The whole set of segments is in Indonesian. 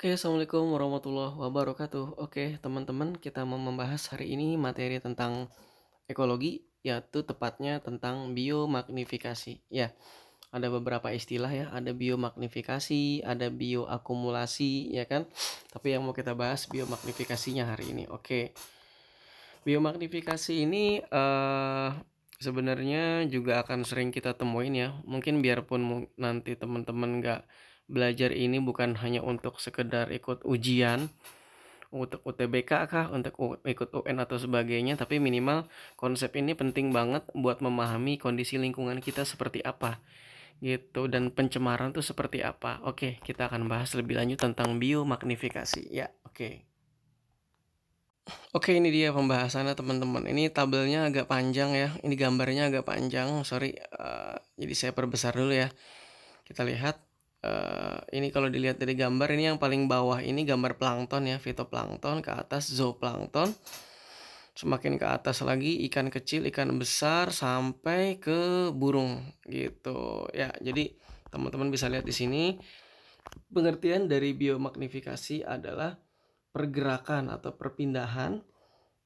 Oke, Assalamualaikum warahmatullahi wabarakatuh. Oke, teman-teman, kita mau membahas hari ini materi tentang ekologi, yaitu tepatnya tentang biomagnifikasi. Ya, ada beberapa istilah ya, ada biomagnifikasi, ada bioakumulasi, ya kan? Tapi yang mau kita bahas biomagnifikasinya hari ini. Oke, biomagnifikasi ini uh, sebenarnya juga akan sering kita temuin ya. Mungkin biarpun nanti teman-teman nggak belajar ini bukan hanya untuk sekedar ikut ujian untuk UTBK kah, untuk ikut UN atau sebagainya, tapi minimal konsep ini penting banget buat memahami kondisi lingkungan kita seperti apa gitu dan pencemaran tuh seperti apa. Oke, kita akan bahas lebih lanjut tentang biomagnifikasi. Ya, oke. Oke, ini dia pembahasannya teman-teman. Ini tabelnya agak panjang ya. Ini gambarnya agak panjang, sorry. Uh, jadi saya perbesar dulu ya. Kita lihat uh, ini kalau dilihat dari gambar ini yang paling bawah ini gambar plankton ya fitoplankton ke atas zooplankton semakin ke atas lagi ikan kecil ikan besar sampai ke burung gitu ya jadi teman-teman bisa lihat di sini pengertian dari biomagnifikasi adalah pergerakan atau perpindahan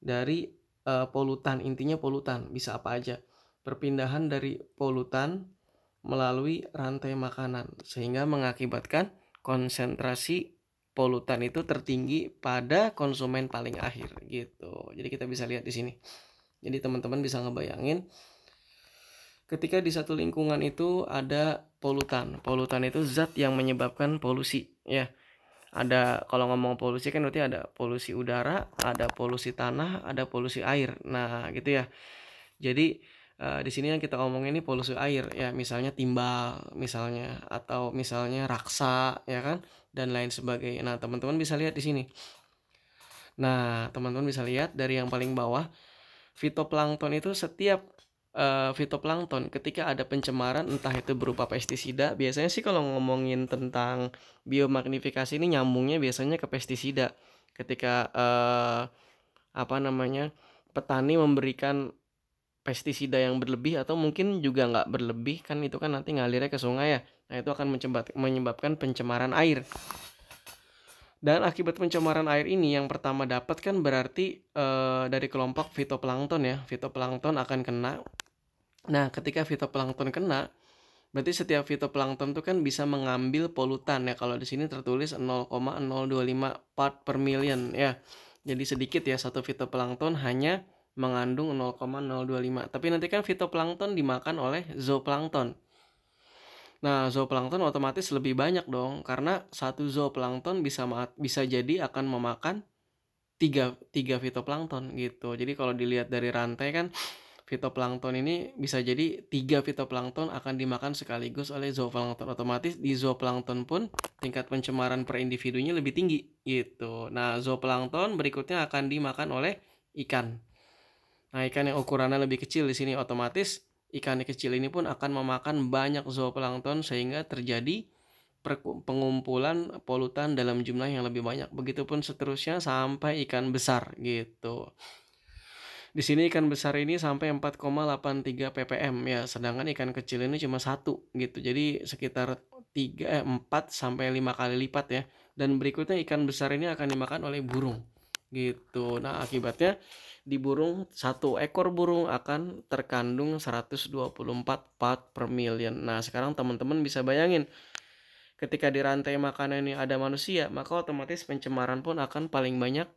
dari uh, polutan intinya polutan bisa apa aja perpindahan dari polutan melalui rantai makanan sehingga mengakibatkan konsentrasi polutan itu tertinggi pada konsumen paling akhir gitu. Jadi kita bisa lihat di sini. Jadi teman-teman bisa ngebayangin ketika di satu lingkungan itu ada polutan. Polutan itu zat yang menyebabkan polusi ya. Ada kalau ngomong polusi kan berarti ada polusi udara, ada polusi tanah, ada polusi air. Nah, gitu ya. Jadi Eh, di sini yang kita ngomongin ini polusi air ya misalnya timbal misalnya atau misalnya raksa ya kan dan lain sebagainya nah teman-teman bisa lihat di sini nah teman-teman bisa lihat dari yang paling bawah fitoplankton itu setiap uh, fitoplankton ketika ada pencemaran entah itu berupa pestisida biasanya sih kalau ngomongin tentang biomagnifikasi ini nyambungnya biasanya ke pestisida ketika uh, apa namanya petani memberikan pestisida yang berlebih atau mungkin juga nggak berlebih kan itu kan nanti ngalirnya ke sungai ya nah itu akan menyebabkan pencemaran air dan akibat pencemaran air ini yang pertama dapat kan berarti e, dari kelompok fitoplankton ya fitoplankton akan kena nah ketika fitoplankton kena berarti setiap fitoplankton tuh kan bisa mengambil polutan ya kalau di sini tertulis 0,025 part per million ya jadi sedikit ya satu fitoplankton hanya mengandung 0,025. Tapi nanti kan fitoplankton dimakan oleh zooplankton. Nah, zooplankton otomatis lebih banyak dong karena satu zooplankton bisa bisa jadi akan memakan tiga, tiga fitoplankton gitu. Jadi kalau dilihat dari rantai kan fitoplankton ini bisa jadi tiga fitoplankton akan dimakan sekaligus oleh zooplankton otomatis di zooplankton pun tingkat pencemaran per individunya lebih tinggi gitu nah zooplankton berikutnya akan dimakan oleh ikan Nah, ikan yang ukurannya lebih kecil di sini otomatis ikan yang kecil ini pun akan memakan banyak zooplankton sehingga terjadi pengumpulan polutan dalam jumlah yang lebih banyak. Begitupun seterusnya sampai ikan besar gitu. Di sini ikan besar ini sampai 4,83 ppm ya, sedangkan ikan kecil ini cuma satu gitu. Jadi sekitar 3 eh, 4 sampai 5 kali lipat ya. Dan berikutnya ikan besar ini akan dimakan oleh burung gitu. Nah, akibatnya di burung satu ekor burung akan terkandung 124 part per million. Nah, sekarang teman-teman bisa bayangin ketika di rantai makanan ini ada manusia, maka otomatis pencemaran pun akan paling banyak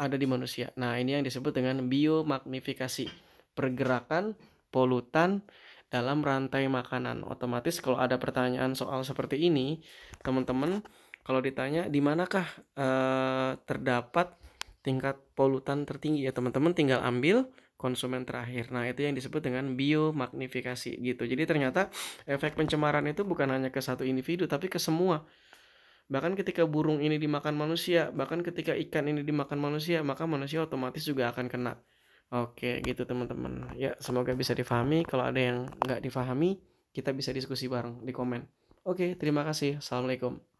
ada di manusia. Nah, ini yang disebut dengan biomagnifikasi, pergerakan polutan dalam rantai makanan. Otomatis kalau ada pertanyaan soal seperti ini, teman-teman kalau ditanya di manakah eh, terdapat tingkat polutan tertinggi ya teman-teman tinggal ambil konsumen terakhir. Nah, itu yang disebut dengan biomagnifikasi gitu. Jadi ternyata efek pencemaran itu bukan hanya ke satu individu tapi ke semua. Bahkan ketika burung ini dimakan manusia, bahkan ketika ikan ini dimakan manusia, maka manusia otomatis juga akan kena. Oke, gitu teman-teman. Ya, semoga bisa difahami. Kalau ada yang nggak difahami, kita bisa diskusi bareng di komen. Oke, terima kasih. Assalamualaikum.